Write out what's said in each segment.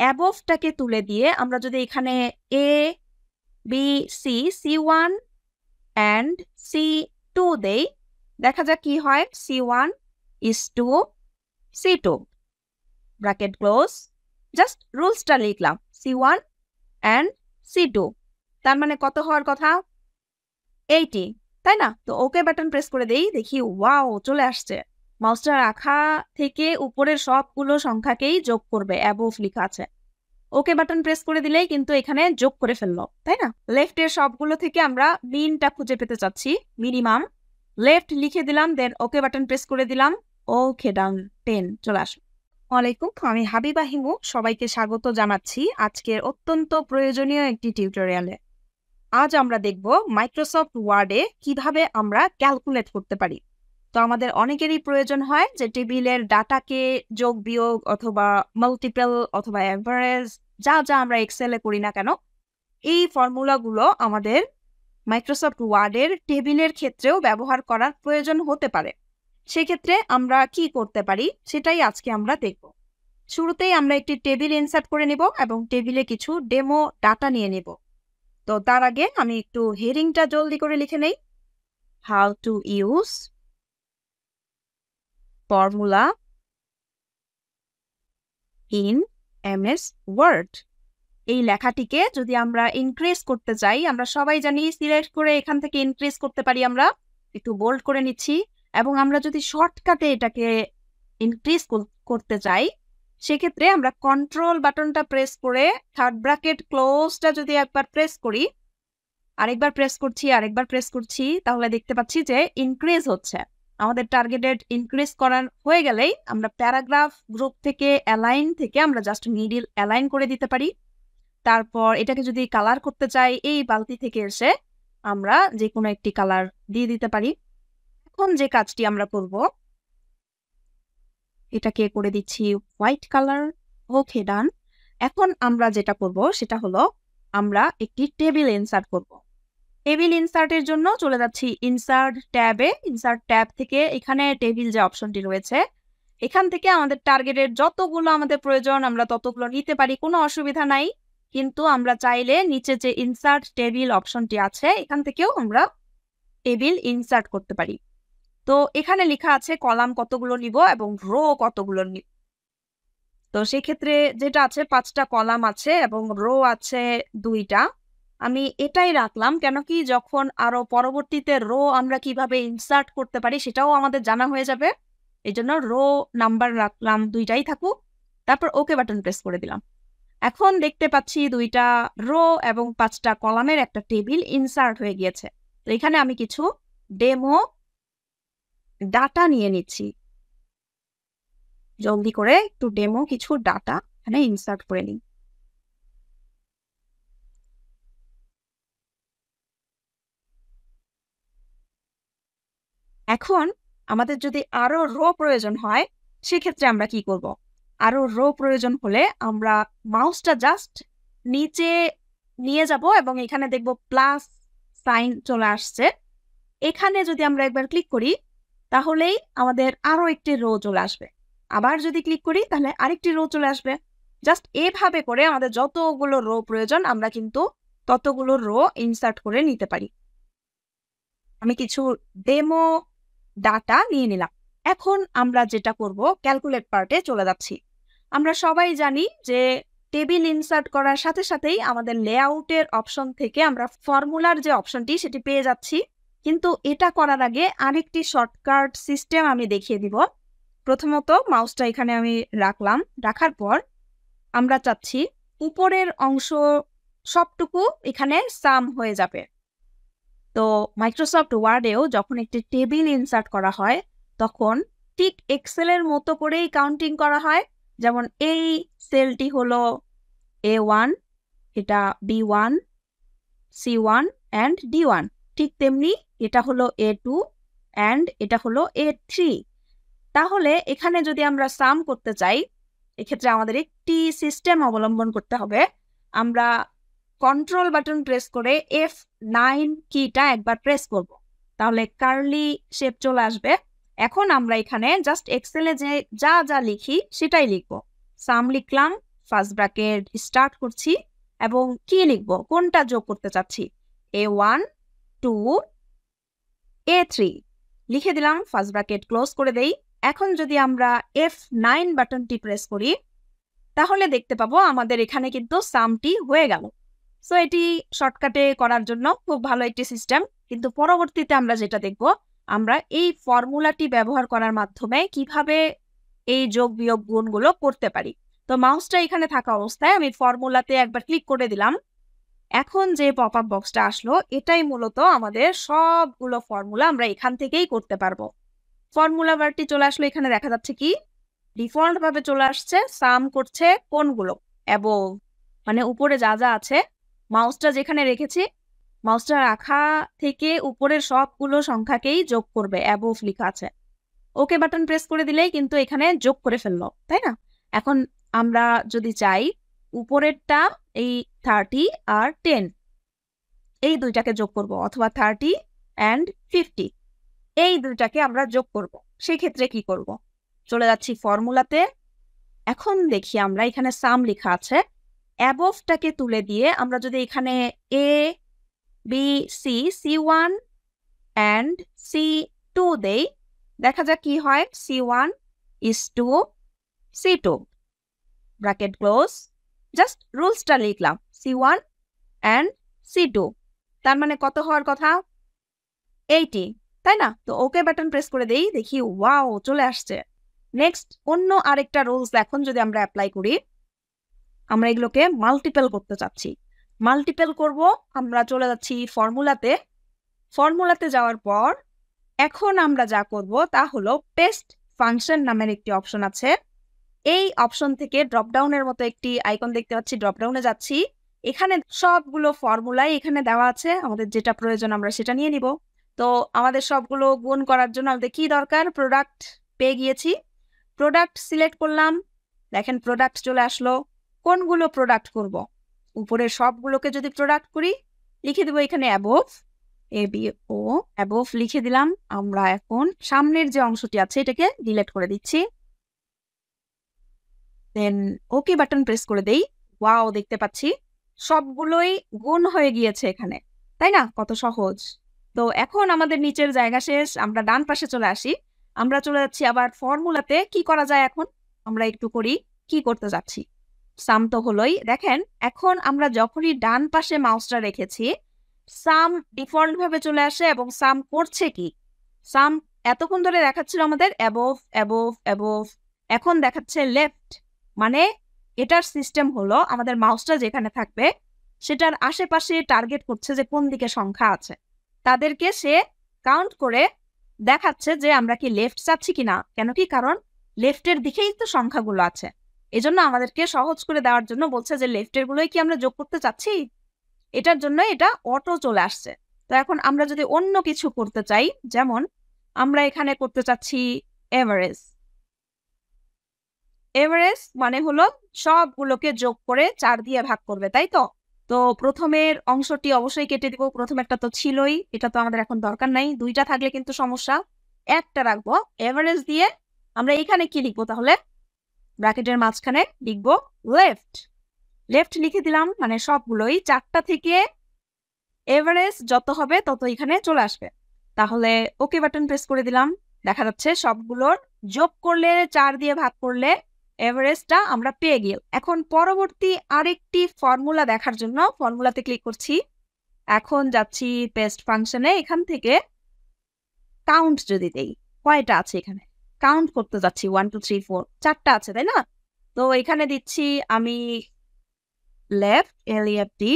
অ্যাবভটাকে তুলে দিয়ে আমরা যদি এখানে A B C C one and C two দেই দেখা যাক কি হয় C one is to C two bracket close just রুলসটা লিখলাম C one and C two তার মানে কত হওয়ার কথা এইটি তাই না তো ওকে বাটন প্রেস করে দেই দেখি ওয়াও চলে আসছে মাউসটা রাখা থেকে উপরের সবগুলো সংখ্যাকেই যোগ করবে অ্যাবোভ লেখা আছে ওকে বাটন প্রেস করে দিলেই কিন্তু এখানে যোগ করে ফেললো তাই না লেফটের সবগুলো থেকে আমরা মিনটা খুঁজে পেতে চাচ্ছি মিনিমাম লেফট লিখে দিলাম দেন ওকে বাটন প্রেস করে দিলাম ওকে ডাউন টেন চলে আসুন ওয়ালাইকুম আমি হাবিবা হিমু সবাইকে স্বাগত জানাচ্ছি আজকের অত্যন্ত প্রয়োজনীয় একটি টিউটোরিয়ালে আজ আমরা দেখব মাইক্রোসফট ওয়ার্ডে কিভাবে আমরা ক্যালকুলেট করতে পারি তো আমাদের অনেকেরই প্রয়োজন হয় যে টেবিলের ডাটাকে যোগ বিয়োগ অথবা মাল্টিপল অথবা অ্যাভারেজ যা যা আমরা এক্সেলে করি না কেন এই ফর্মুলাগুলো আমাদের মাইক্রোসফট ওয়ার্ডের টেবিলের ক্ষেত্রেও ব্যবহার করার প্রয়োজন হতে পারে সেক্ষেত্রে আমরা কি করতে পারি সেটাই আজকে আমরা দেখব শুরুতেই আমরা একটি টেবিল ইনসার্ট করে নিব এবং টেবিলে কিছু ডেমো ডাটা নিয়ে নিব তো তার আগে আমি একটু হেডিংটা জলদি করে লিখে নেই how to use formula in MS Word এই লেখাটিকে যদি আমরা ইনক্রিজ করতে চাই আমরা সবাই জানি সিলেক্ট করে এখান থেকে ইনক্রিজ করতে পারি আমরা একটু বোল্ড করে নিচ্ছি এবং আমরা যদি শর্টকাটে এটাকে ইনক্রিজ করতে চাই সেক্ষেত্রে আমরা কন্ট্রোল বাটনটা প্রেস করে থার্ড ব্র্যাকেট ক্লোজটা যদি একবার প্রেস করি আরেকবার প্রেস করছি আরেকবার প্রেস করছি তাহলে দেখতে পাচ্ছি যে ইনক্রিজ হচ্ছে আমাদের টার্গেটেড ইনক্রিজ করার হয়ে গেলেই আমরা প্যারাগ্রাফ গ্রুপ থেকে অ্যালাইন থেকে আমরা জাস্ট মিডিল অ্যালাইন করে দিতে পারি তারপর এটাকে যদি কালার করতে চাই এই বালতি থেকে এসে আমরা যে কোনো একটি কালার দিয়ে দিতে পারি এখন যে কাজটি আমরা করব এটাকে করে দিচ্ছি হোয়াইট কালার ওকে ডান এখন আমরা যেটা করব সেটা হলো আমরা একটি টেবিল ইনসার্ট করবো টেবিল ইনসার্টের জন্য চলে যাচ্ছি ইনসার্ট ট্যাবে ইনসার্ট ট্যাব থেকে এখানে টেবিল যে অপশনটি রয়েছে এখান থেকে আমাদের টার্গেটের যতগুলো আমাদের প্রয়োজন আমরা ততগুলো নিতে পারি কোনো অসুবিধা নাই কিন্তু আমরা চাইলে নিচে যে ইনসার্ট টেবিল অপশনটি আছে এখান থেকেও আমরা টেবিল ইনসার্ট করতে পারি তো এখানে লেখা আছে কলাম কতগুলো নিব এবং রো কতগুলো নিব তো সেক্ষেত্রে যেটা আছে পাঁচটা কলাম আছে এবং রো আছে দুইটা আমি এটাই রাখলাম কেন কি যখন আরো পরবর্তীতে রো আমরা কিভাবে ইনসার্ট করতে পারি সেটাও আমাদের জানা হয়ে যাবে এই জন্য রো নাম্বার রাখলাম দুইটাই থাকুক তারপর ওকে বাটন প্রেস করে দিলাম এখন দেখতে পাচ্ছি দুইটা রো এবং পাঁচটা কলামের একটা টেবিল ইনসার্ট হয়ে গিয়েছে তো এখানে আমি কিছু ডেমো ডাটা নিয়ে নিচ্ছি জলদি করে একটু ডেমো কিছু ডাটা এখানে ইনসার্ট করে নিই এখন আমাদের যদি আরো রো প্রয়োজন হয় সেক্ষেত্রে আমরা কি করব আরো রো প্রয়োজন হলে আমরা মাউসটা জাস্ট নিচে নিয়ে যাব এবং এখানে দেখব প্লাস সাইন চলে আসছে এখানে যদি আমরা একবার ক্লিক করি তাহলেই আমাদের আরো একটি রো চলে আসবে আবার যদি ক্লিক করি তাহলে আরেকটি রো চলে আসবে জাস্ট এভাবে করে আমাদের যতগুলো রো প্রয়োজন আমরা কিন্তু ততগুলো রো ইনসার্ট করে নিতে পারি আমি কিছু ডেমো ডাটা নিয়ে নিলাম এখন আমরা যেটা করব ক্যালকুলেট পার্টে চলে যাচ্ছি আমরা সবাই জানি যে টেবিল ইনসার্ট করার সাথে সাথেই আমাদের লেআউটের অপশন থেকে আমরা ফর্মুলার যে অপশনটি সেটি পেয়ে যাচ্ছি কিন্তু এটা করার আগে আরেকটি শর্টকাট সিস্টেম আমি দেখিয়ে দিব প্রথমত মাউসটা এখানে আমি রাখলাম রাখার পর আমরা চাচ্ছি উপরের অংশ সবটুকু এখানে সাম হয়ে যাবে তো মাইক্রোসফট ওয়ার্ডেও যখন একটি টেবিল ইনসার্ট করা হয় তখন ঠিক এক্সেলের মতো করেই কাউন্টিং করা হয় যেমন এই সেলটি হলো এ ওয়ান এটা B one C one and D one ঠিক তেমনি এটা হলো এ টু অ্যান্ড এটা হলো এ থ্রি তাহলে এখানে যদি আমরা সাম করতে চাই এক্ষেত্রে আমাদের একটি সিস্টেম অবলম্বন করতে হবে আমরা কন্ট্রোল বাটন প্রেস করে এফ নাইন কিটা একবার প্রেস করব। তাহলে কার্লি শেপ চলে আসবে এখন আমরা এখানে জাস্ট এক্সেলে যে যা যা লিখি সেটাই লিখব সাম লিখলাম ফার্স্ট ব্র্যাকেট স্টার্ট করছি এবং কি লিখব কোনটা যোগ করতে চাচ্ছি A one to A three লিখে দিলাম ফার্স্ট ব্র্যাকেট ক্লোজ করে দেই এখন যদি আমরা এফ নাইন বাটনটি প্রেস করি তাহলে দেখতে পাবো আমাদের এখানে কিন্তু সামটি হয়ে গেল সো এটি শর্টকাটে করার জন্য খুব ভালো একটি সিস্টেম কিন্তু পরবর্তীতে আমরা যেটা দেখব আমরা এই ফর্মুলাটি ব্যবহার করার মাধ্যমে কিভাবে এই যোগ বিয়োগ গুণগুলো করতে পারি তো মাউসটা এখানে থাকা অবস্থায় আমি ফর্মুলাতে একবার ক্লিক করে দিলাম এখন যে পপ আপ বক্সটা আসলো এটাই মূলত আমাদের সবগুলো ফর্মুলা আমরা এখান থেকেই করতে পারবো ফর্মুলা বারটি চলে আসলো এখানে দেখা যাচ্ছে কি ডিফল্টভাবে চলে আসছে সাম করছে কোনগুলো এবং মানে উপরে যা যা আছে মাউসটা যেখানে রেখেছি মাউসটা রাখা থেকে উপরের সবগুলো সংখ্যাকেই যোগ করবে অ্যাবোভ লেখা আছে ওকে বাটন প্রেস করে দিলেই কিন্তু এখানে যোগ করে ফেললো তাই না এখন আমরা যদি চাই উপরেরটা এই থার্টি আর টেন এই দুইটাকে যোগ করব অথবা থার্টি অ্যান্ড ফিফটি এই দুইটাকে আমরা যোগ করব সেক্ষেত্রে কি করব চলে যাচ্ছি ফর্মুলাতে এখন দেখি আমরা এখানে সাম লেখা আছে অ্যাবভটাকে তুলে দিয়ে আমরা যদি এখানে A B C C one and C two দেই দেখা যাক কি হয় C one is to C two bracket close just রুলসটা লিখলাম C one and C two তার মানে কত হওয়ার কথা এইটি তাই না তো ওকে বাটন প্রেস করে দেই দেখি ওয়াও চলে আসছে নেক্সট অন্য আরেকটা রুলস এখন যদি আমরা অ্যাপ্লাই করি আমরা এগুলোকে মাল্টিপেল করতে চাচ্ছি মাল্টিপেল করব আমরা চলে যাচ্ছি ফর্মুলাতে ফর্মুলাতে যাওয়ার পর এখন আমরা যা করব তা হলো পেস্ট ফাংশন নামের একটি অপশন আছে এই অপশন থেকে ড্রপডাউনের মতো একটি আইকন দেখতে পাচ্ছি ড্রপডাউনে যাচ্ছি এখানে সবগুলো ফর্মুলাই এখানে দেওয়া আছে আমাদের যেটা প্রয়োজন আমরা সেটা নিয়ে নিব তো আমাদের সবগুলো গুণ করার জন্য আমাদের কি দরকার প্রোডাক্ট পেয়ে গিয়েছি প্রোডাক্ট সিলেক্ট করলাম দেখেন প্রোডাক্ট চলে আসলো কোনগুলো প্রোডাক্ট করব উপরের সবগুলোকে যদি প্রোডাক্ট করি লিখে দেবো এখানে above A B O above লিখে দিলাম আমরা এখন সামনের যে অংশটি আছে এটাকে ডিলেট করে দিচ্ছি দেন ওকে বাটন প্রেস করে দেই ওয়াও দেখতে পাচ্ছি সবগুলোই গুণ হয়ে গিয়েছে এখানে তাই না কত সহজ তো এখন আমাদের নিচের জায়গা শেষ আমরা ডান পাশে চলে আসি আমরা চলে যাচ্ছি আবার ফর্মুলাতে কি করা যায় এখন আমরা একটু করি কি করতে যাচ্ছি সাম তো হলোই দেখেন এখন আমরা যখনই ডান পাশে মাউসটা রেখেছি সাম ডিফল্ট ভাবে চলে আসে এবং সাম করছে কি সাম এতক্ষণ ধরে দেখাচ্ছিল আমাদের অ্যাবোভ অ্যাবোভ অ্যাবোভ এখন দেখাচ্ছে লেফট মানে এটার সিস্টেম হলো আমাদের মাউসটা যেখানে থাকবে সেটার আশেপাশে টার্গেট করছে যে কোন দিকে সংখ্যা আছে তাদেরকে সে কাউন্ট করে দেখাচ্ছে যে আমরা কি লেফট চাচ্ছি কিনা কেন কি কারণ লেফটের দিকেই তো সংখ্যাগুলো আছে এজন্য আমাদেরকে সহজ করে দেওয়ার জন্য বলছে যে লেফটের গুলোই কি আমরা যোগ করতে চাচ্ছি এটার জন্য এটা অটো চলে আসছে তো এখন আমরা যদি অন্য কিছু করতে চাই যেমন আমরা এখানে করতে চাচ্ছি এভারেজ এভারেজ মানে হলো সবগুলোকে যোগ করে চার দিয়ে ভাগ করবে তাই তো তো প্রথমের অংশটি অবশ্যই কেটে দিব প্রথম একটা তো ছিলই এটা তো আমাদের এখন দরকার নাই দুইটা থাকলে কিন্তু সমস্যা একটা রাখবো এভারেজ দিয়ে আমরা এখানে কি লিখবো তাহলে ব্র্যাকেটের মাঝখানে লিখবো লেফট লেফট লিখে দিলাম মানে সবগুলোই চারটা থেকে এভারেজ যত হবে তত এখানে চলে আসবে তাহলে ওকে বাটন প্রেস করে দিলাম দেখা যাচ্ছে সবগুলোর যোগ করলে চার দিয়ে ভাগ করলে এভারেজটা আমরা পেয়ে গেল এখন পরবর্তী আরেকটি ফর্মুলা দেখার জন্য ফর্মুলাতে ক্লিক করছি এখন যাচ্ছি পেস্ট ফাংশনে এখান থেকে কাউন্ট যদি দেই কয়টা আছে এখানে কাউন্ট করতে যাচ্ছি ওয়ান টু থ্রি ফোর চারটা আছে তাই না তো এখানে দিচ্ছি আমি লেফট এল ডি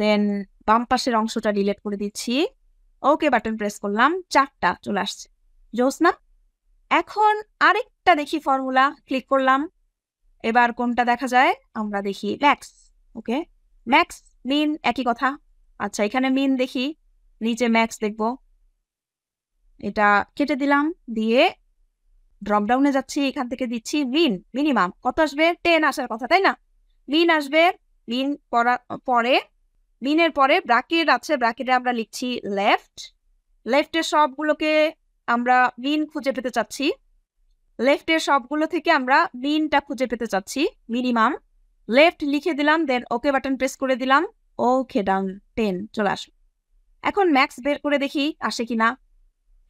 দেন বাম পাশের অংশটা ডিলেট করে দিচ্ছি ওকে বাটন প্রেস করলাম চারটা চলে আসছে জোস না এখন আরেকটা দেখি ফর্মুলা ক্লিক করলাম এবার কোনটা দেখা যায় আমরা দেখি ম্যাক্স ওকে ম্যাক্স মিন একই কথা আচ্ছা এখানে মিন দেখি নিচে ম্যাক্স দেখবো এটা কেটে দিলাম দিয়ে ড্রপ ডাউনে যাচ্ছি এখান থেকে দিচ্ছি মিন মিনিমাম কত আসবে টেন আসার কথা তাই না মিন আসবে মিন পড়া পরে মিনের পরে ব্রাকেট আছে ব্রাকেটে আমরা লিখছি লেফট লেফটের সবগুলোকে আমরা মিন খুঁজে পেতে চাচ্ছি লেফটের সবগুলো থেকে আমরা মিনটা খুঁজে পেতে চাচ্ছি মিনিমাম লেফট লিখে দিলাম দেন ওকে বাটন প্রেস করে দিলাম ওকে ডাউন টেন চলে আসুন এখন ম্যাক্স বের করে দেখি আসে কিনা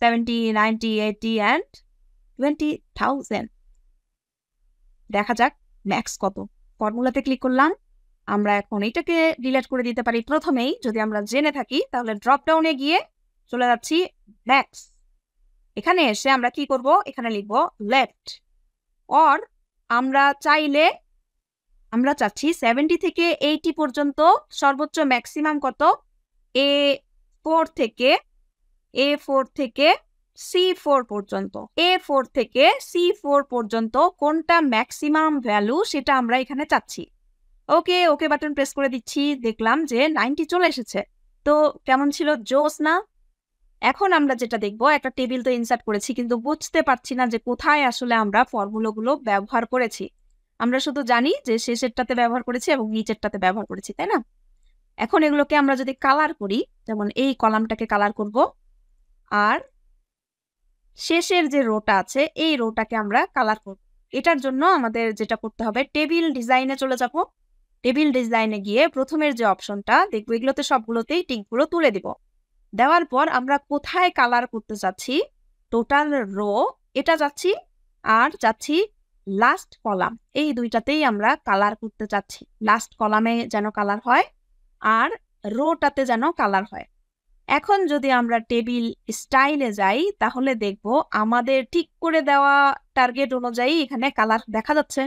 দেখা যাক ম্যাক্স কত ফর্মুলাতে ক্লিক করলাম আমরা এখন ডিলেট করে দিতে পারি প্রথমেই যদি আমরা জেনে থাকি তাহলে গিয়ে চলে যাচ্ছি ম্যাক্স এখানে এসে আমরা কি করব এখানে লিখব লেফট অর আমরা চাইলে আমরা চাচ্ছি সেভেন্টি থেকে এইটি পর্যন্ত সর্বোচ্চ ম্যাক্সিমাম কত এ ফোর থেকে এ ফোর থেকে সি ফোর পর্যন্ত এ ফোর থেকে সি ফোর পর্যন্ত কোনটা ম্যাক্সিমাম ভ্যালু সেটা আমরা এখানে চাচ্ছি ওকে ওকে বাটন প্রেস করে দিচ্ছি দেখলাম যে নাইনটি চলে এসেছে তো কেমন ছিল জোস না এখন আমরা যেটা দেখব একটা টেবিল তো ইনসার্ট করেছি কিন্তু বুঝতে পারছি না যে কোথায় আসলে আমরা ফর্মুলাগুলো ব্যবহার করেছি আমরা শুধু জানি যে শেষেরটাতে ব্যবহার করেছি এবং নিচেরটাতে ব্যবহার করেছি তাই না এখন এগুলোকে আমরা যদি কালার করি যেমন এই কলামটাকে কালার করব আর শেষের যে রোটা আছে এই রোটাকে আমরা কালার করব এটার জন্য আমাদের যেটা করতে হবে টেবিল ডিজাইনে চলে যাব টেবিল ডিজাইনে গিয়ে প্রথমের যে অপশনটা দেখবো এগুলোতে সবগুলোতেই টিকগুলো তুলে দিব দেওয়ার পর আমরা কোথায় কালার করতে চাচ্ছি টোটাল রো এটা যাচ্ছি আর যাচ্ছি লাস্ট কলাম এই দুইটাতেই আমরা কালার করতে চাচ্ছি লাস্ট কলামে যেন কালার হয় আর রোটাতে যেন কালার হয় এখন যদি আমরা টেবিল স্টাইলে যাই তাহলে দেখব আমাদের ঠিক করে দেওয়া টার্গেট অনুযায়ী এখানে কালার দেখা যাচ্ছে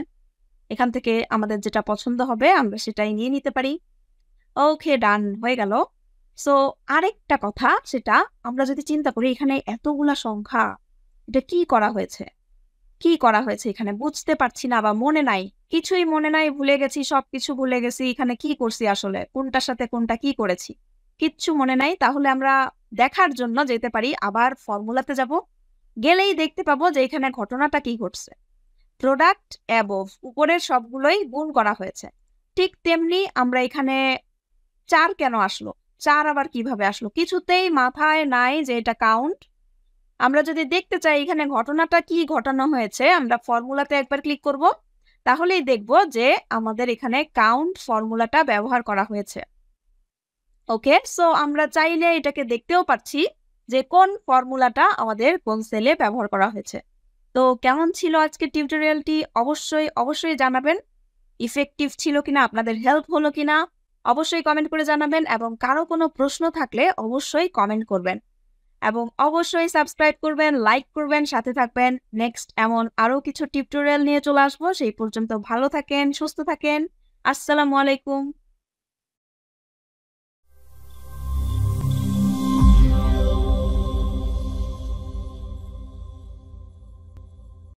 এখান থেকে আমাদের যেটা পছন্দ হবে আমরা সেটাই নিয়ে নিতে পারি ওকে ডান হয়ে গেল সো আরেকটা কথা সেটা আমরা যদি চিন্তা করি এখানে এতগুলা সংখ্যা এটা কি করা হয়েছে কি করা হয়েছে এখানে বুঝতে পারছি না বা মনে নাই কিছুই মনে নাই ভুলে গেছি সবকিছু ভুলে গেছি এখানে কি করছি আসলে কোনটার সাথে কোনটা কি করেছি কিচ্ছু মনে নাই তাহলে আমরা দেখার জন্য যেতে পারি আবার ফর্মুলাতে যাব গেলেই দেখতে পাবো যে এখানে ঘটনাটা কি ঘটছে প্রোডাক্ট অ্যাবভ উপরের সবগুলোই গুণ করা হয়েছে ঠিক তেমনি আমরা এখানে চার কেন আসলো চার আবার কিভাবে আসলো কিছুতেই মাথায় নাই যে এটা কাউন্ট আমরা যদি দেখতে চাই এখানে ঘটনাটা কি ঘটানো হয়েছে আমরা ফর্মুলাতে একবার ক্লিক করব তাহলেই দেখব যে আমাদের এখানে কাউন্ট ফর্মুলাটা ব্যবহার করা হয়েছে ওকে সো আমরা চাইলে এটাকে দেখতেও পাচ্ছি যে কোন ফর্মুলাটা আমাদের কোন সেলে ব্যবহার করা হয়েছে তো কেমন ছিল আজকে টিউটোরিয়ালটি অবশ্যই অবশ্যই জানাবেন ইফেক্টিভ ছিল কিনা আপনাদের হেল্প হলো কিনা অবশ্যই কমেন্ট করে জানাবেন এবং কারো কোনো প্রশ্ন থাকলে অবশ্যই কমেন্ট করবেন এবং অবশ্যই সাবস্ক্রাইব করবেন লাইক করবেন সাথে থাকবেন নেক্সট এমন আরও কিছু টিউটোরিয়াল নিয়ে চলে আসবো সেই পর্যন্ত ভালো থাকেন সুস্থ থাকেন আসসালামু আলাইকুম